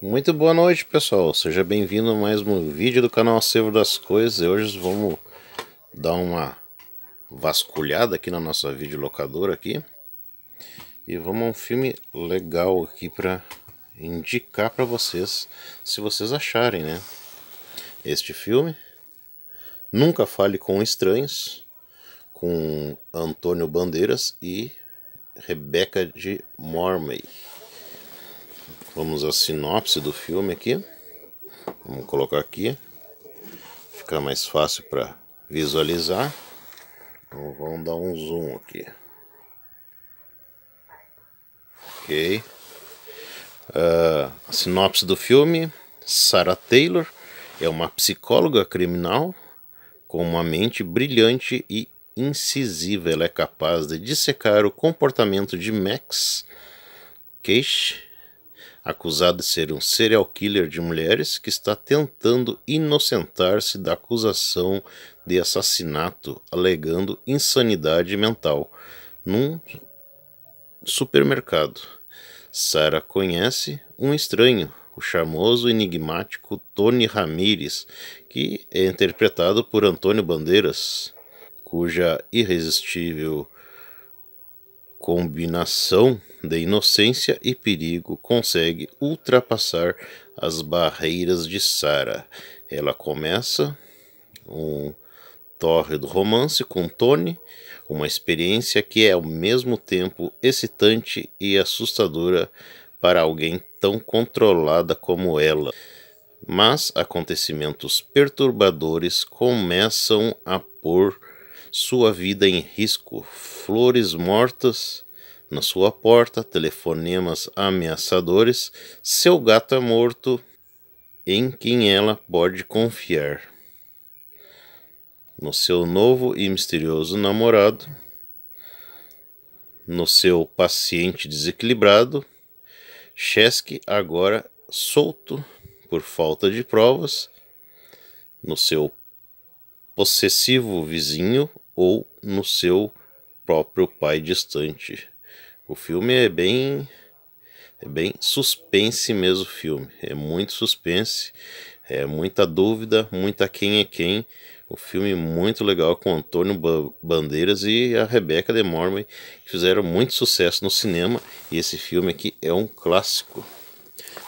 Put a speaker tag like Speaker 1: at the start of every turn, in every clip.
Speaker 1: Muito boa noite pessoal, seja bem-vindo a mais um vídeo do canal Acervo das Coisas e hoje vamos dar uma vasculhada aqui na nossa videolocadora aqui e vamos a um filme legal aqui para indicar para vocês, se vocês acharem, né? Este filme. Nunca Fale com Estranhos, com Antônio Bandeiras e Rebeca de Mormay. Vamos à sinopse do filme aqui. Vamos colocar aqui. Fica mais fácil para visualizar. Então vamos dar um zoom aqui. Ok. Uh, a sinopse do filme: Sarah Taylor é uma psicóloga criminal com uma mente brilhante e incisiva. Ela é capaz de dissecar o comportamento de Max Cage, acusado de ser um serial killer de mulheres que está tentando inocentar-se da acusação de assassinato, alegando insanidade mental num supermercado. Sara conhece um estranho, o charmoso e enigmático Tony Ramírez, que é interpretado por Antônio Bandeiras, cuja irresistível combinação de inocência e perigo consegue ultrapassar as barreiras de Sara. Ela começa um do romance com Tony, uma experiência que é ao mesmo tempo excitante e assustadora para alguém tão controlada como ela. Mas acontecimentos perturbadores começam a pôr sua vida em risco, flores mortas na sua porta, telefonemas ameaçadores, seu gato é morto, em quem ela pode confiar no seu novo e misterioso namorado, no seu paciente desequilibrado, Chesky agora solto por falta de provas, no seu possessivo vizinho ou no seu próprio pai distante. O filme é bem é bem suspense mesmo o filme, é muito suspense, é muita dúvida, muita quem é quem o filme muito legal com Antônio Bandeiras e a Rebecca de Mormon, que fizeram muito sucesso no cinema. E esse filme aqui é um clássico.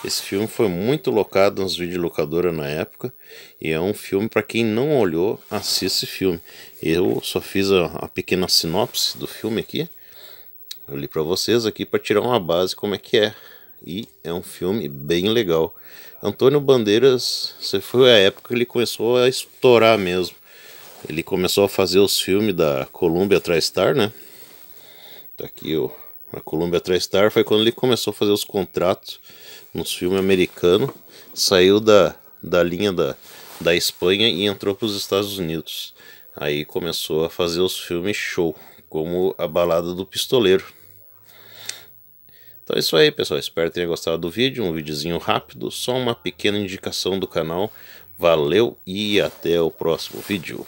Speaker 1: Esse filme foi muito locado nas videolocadoras na época e é um filme para quem não olhou, assista esse filme. Eu só fiz a, a pequena sinopse do filme aqui. Eu li para vocês aqui para tirar uma base como é que é e é um filme bem legal. Antônio Bandeiras, você foi a época que ele começou a estourar mesmo. Ele começou a fazer os filmes da Columbia TriStar, né? Tá aqui o a Columbia TriStar foi quando ele começou a fazer os contratos nos filmes americanos, saiu da, da linha da, da Espanha e entrou para os Estados Unidos. Aí começou a fazer os filmes show, como A Balada do Pistoleiro. Então é isso aí, pessoal. Espero que tenha gostado do vídeo. Um videozinho rápido, só uma pequena indicação do canal. Valeu e até o próximo vídeo.